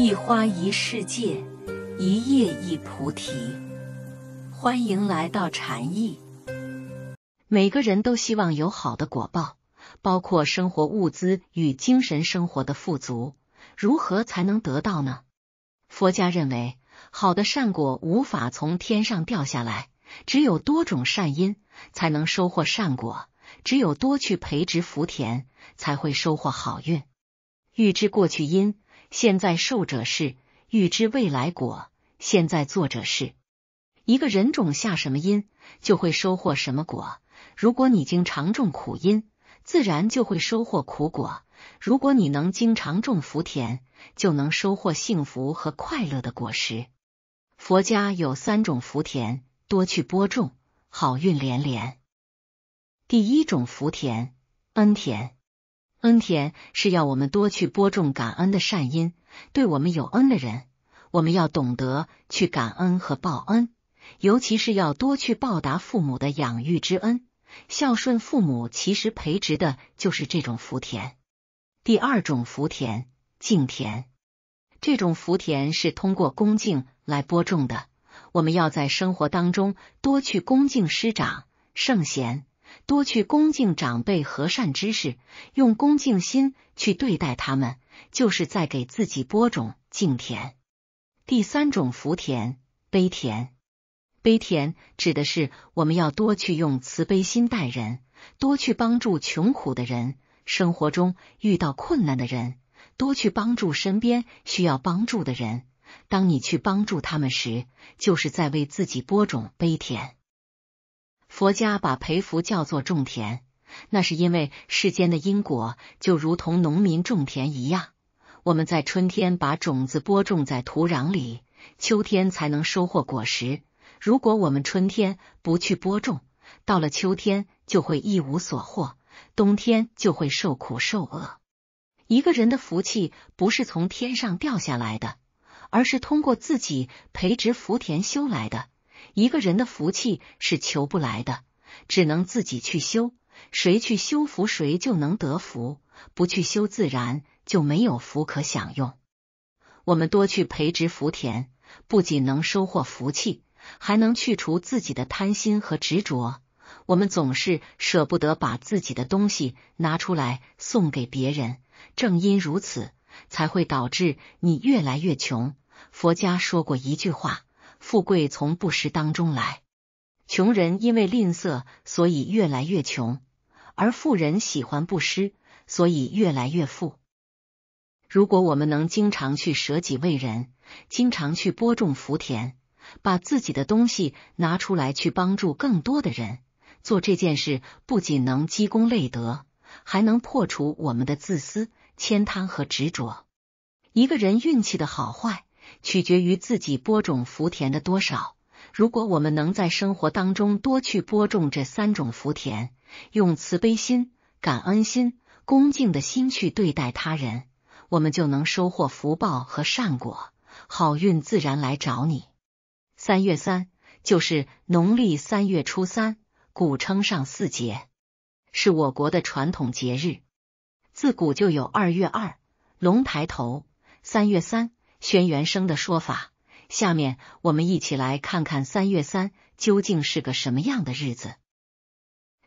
一花一世界，一叶一菩提。欢迎来到禅意。每个人都希望有好的果报，包括生活物资与精神生活的富足。如何才能得到呢？佛家认为，好的善果无法从天上掉下来，只有多种善因才能收获善果。只有多去培植福田，才会收获好运。欲知过去因。现在受者是预知未来果，现在作者是一个人种下什么因，就会收获什么果。如果你经常种苦因，自然就会收获苦果；如果你能经常种福田，就能收获幸福和快乐的果实。佛家有三种福田，多去播种，好运连连。第一种福田，恩田。恩田是要我们多去播种感恩的善因，对我们有恩的人，我们要懂得去感恩和报恩，尤其是要多去报答父母的养育之恩，孝顺父母其实培植的就是这种福田。第二种福田敬田，这种福田是通过恭敬来播种的，我们要在生活当中多去恭敬师长、圣贤。多去恭敬长辈和善之事，用恭敬心去对待他们，就是在给自己播种敬田。第三种福田，悲田。悲田指的是我们要多去用慈悲心待人，多去帮助穷苦的人，生活中遇到困难的人，多去帮助身边需要帮助的人。当你去帮助他们时，就是在为自己播种悲田。佛家把培福叫做种田，那是因为世间的因果就如同农民种田一样，我们在春天把种子播种在土壤里，秋天才能收获果实。如果我们春天不去播种，到了秋天就会一无所获，冬天就会受苦受饿。一个人的福气不是从天上掉下来的，而是通过自己培植福田修来的。一个人的福气是求不来的，只能自己去修。谁去修福，谁就能得福；不去修，自然就没有福可享用。我们多去培植福田，不仅能收获福气，还能去除自己的贪心和执着。我们总是舍不得把自己的东西拿出来送给别人，正因如此，才会导致你越来越穷。佛家说过一句话。富贵从布施当中来，穷人因为吝啬，所以越来越穷；而富人喜欢布施，所以越来越富。如果我们能经常去舍己为人，经常去播种福田，把自己的东西拿出来去帮助更多的人，做这件事不仅能积功累德，还能破除我们的自私、悭贪和执着。一个人运气的好坏。取决于自己播种福田的多少。如果我们能在生活当中多去播种这三种福田，用慈悲心、感恩心、恭敬的心去对待他人，我们就能收获福报和善果，好运自然来找你。三月三就是农历三月初三，古称上巳节，是我国的传统节日。自古就有二月二龙抬头，三月三。轩辕生的说法，下面我们一起来看看三月三究竟是个什么样的日子。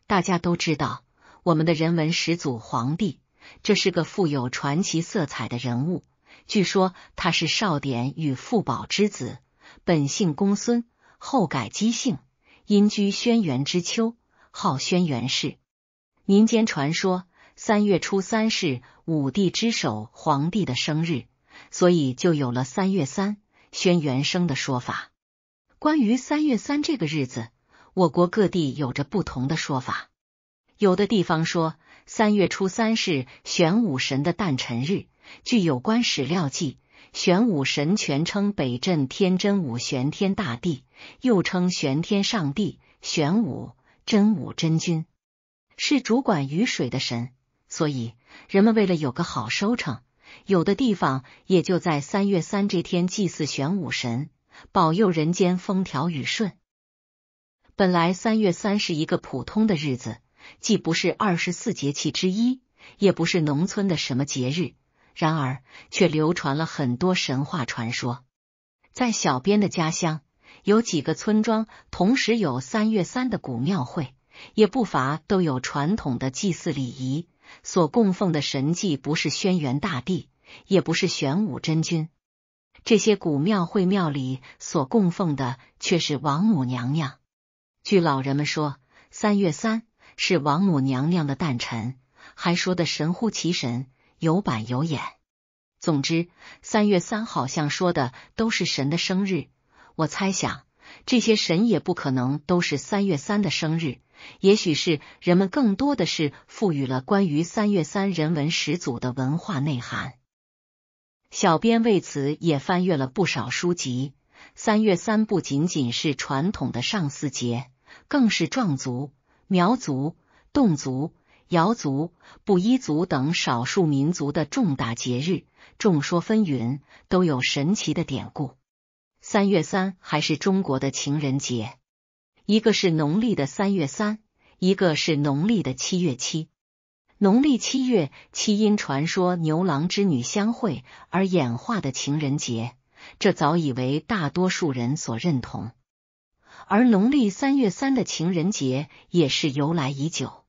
大家都知道，我们的人文始祖皇帝，这是个富有传奇色彩的人物。据说他是少典与附宝之子，本姓公孙，后改姬姓，因居轩辕之丘，号轩辕氏。民间传说，三月初三是五帝之首皇帝的生日。所以就有了三月三轩辕生的说法。关于三月三这个日子，我国各地有着不同的说法。有的地方说三月初三是玄武神的诞辰日。据有关史料记，玄武神全称北镇天真武玄天大帝，又称玄天上帝、玄武真武真君，是主管雨水的神。所以，人们为了有个好收成。有的地方也就在三月三这天祭祀玄武神，保佑人间风调雨顺。本来三月三是一个普通的日子，既不是二十四节气之一，也不是农村的什么节日，然而却流传了很多神话传说。在小编的家乡，有几个村庄同时有三月三的古庙会，也不乏都有传统的祭祀礼仪。所供奉的神迹不是轩辕大帝，也不是玄武真君，这些古庙会庙里所供奉的却是王母娘娘。据老人们说，三月三是王母娘娘的诞辰，还说的神乎其神，有板有眼。总之，三月三好像说的都是神的生日。我猜想，这些神也不可能都是三月三的生日。也许是人们更多的是赋予了关于三月三人文始祖的文化内涵。小编为此也翻阅了不少书籍。三月三不仅仅是传统的上巳节，更是壮族、苗族、侗族、瑶族、布依族等少数民族的重大节日。众说纷纭，都有神奇的典故。三月三还是中国的情人节。一个是农历的三月三，一个是农历的七月七。农历七月七因传说牛郎织女相会而演化的情人节，这早已为大多数人所认同。而农历三月三的情人节也是由来已久。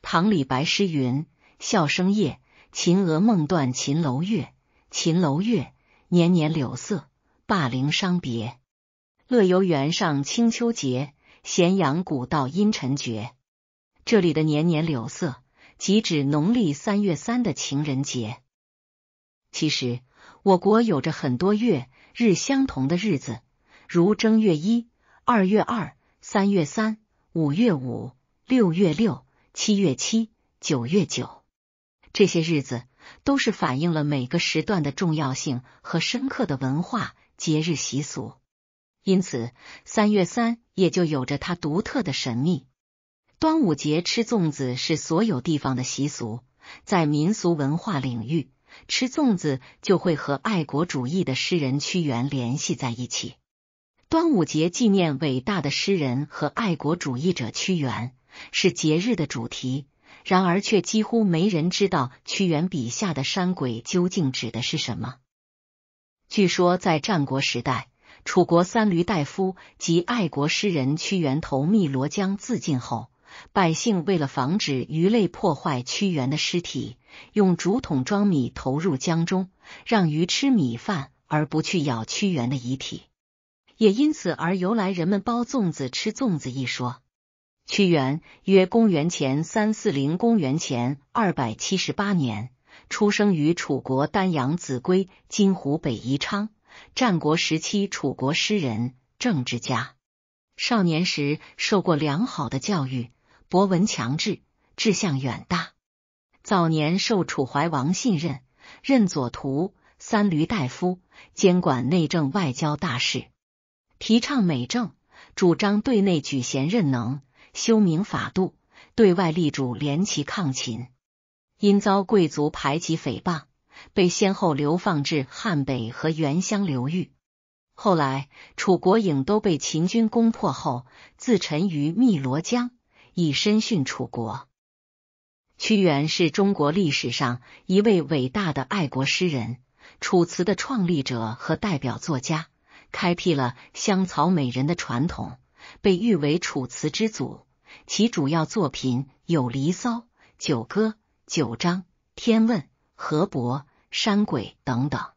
唐李白诗云：“笑声夜，秦娥梦断秦楼月，秦楼月，年年柳色，灞陵伤别。乐游原上清秋节。”咸阳古道阴沉绝，这里的年年柳色即指农历三月三的情人节。其实，我国有着很多月日相同的日子，如正月一、二月二、三月三、五月五、六月六、七月七、九月九，这些日子都是反映了每个时段的重要性和深刻的文化节日习俗。因此，三月三也就有着它独特的神秘。端午节吃粽子是所有地方的习俗，在民俗文化领域，吃粽子就会和爱国主义的诗人屈原联系在一起。端午节纪念伟大的诗人和爱国主义者屈原是节日的主题，然而却几乎没人知道屈原笔下的山鬼究竟指的是什么。据说，在战国时代。楚国三闾大夫及爱国诗人屈原投汨罗江自尽后，百姓为了防止鱼类破坏屈原的尸体，用竹筒装米投入江中，让鱼吃米饭而不去咬屈原的遗体，也因此而由来人们包粽子吃粽子一说。屈原约公元前三四零公元前二百七十八年出生于楚国丹阳子规今湖北宜昌）。战国时期，楚国诗人、政治家。少年时受过良好的教育，博闻强志，志向远大。早年受楚怀王信任，任左徒、三闾大夫，监管内政外交大事。提倡美政，主张对内举贤任能，修明法度；对外力主联齐抗秦。因遭贵族排挤、诽谤。被先后流放至汉北和沅乡流域。后来楚国颖都被秦军攻破后，自沉于汨罗江，以身殉楚国。屈原是中国历史上一位伟大的爱国诗人，楚辞的创立者和代表作家，开辟了香草美人的传统，被誉为楚辞之祖。其主要作品有《离骚》《九歌》《九章》《天问》。河伯、山鬼等等，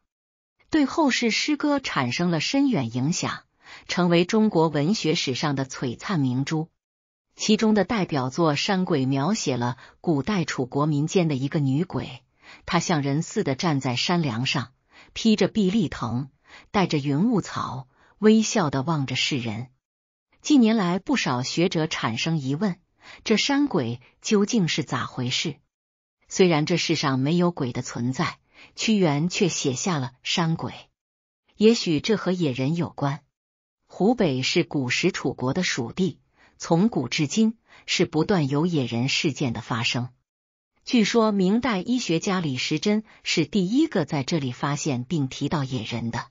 对后世诗歌产生了深远影响，成为中国文学史上的璀璨明珠。其中的代表作《山鬼》，描写了古代楚国民间的一个女鬼，她像人似的站在山梁上，披着碧丽藤，带着云雾草，微笑的望着世人。近年来，不少学者产生疑问：这山鬼究竟是咋回事？虽然这世上没有鬼的存在，屈原却写下了《山鬼》。也许这和野人有关。湖北是古时楚国的属地，从古至今是不断有野人事件的发生。据说明代医学家李时珍是第一个在这里发现并提到野人的。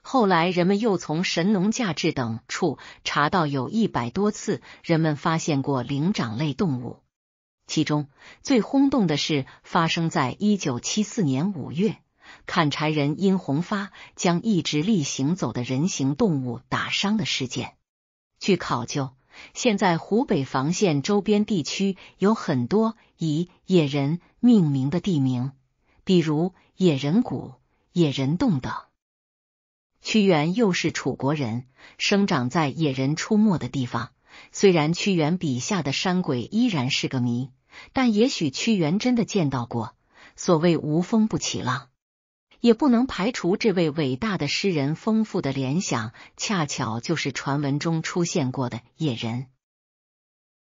后来人们又从《神农架志》等处查到有一百多次人们发现过灵长类动物。其中最轰动的是发生在一九七四年五月，砍柴人殷红发将一直立行走的人形动物打伤的事件。据考究，现在湖北房县周边地区有很多以野人命名的地名，比如野人谷、野人洞等。屈原又是楚国人，生长在野人出没的地方，虽然屈原笔下的山鬼依然是个谜。但也许屈原真的见到过，所谓无风不起浪，也不能排除这位伟大的诗人丰富的联想，恰巧就是传闻中出现过的野人。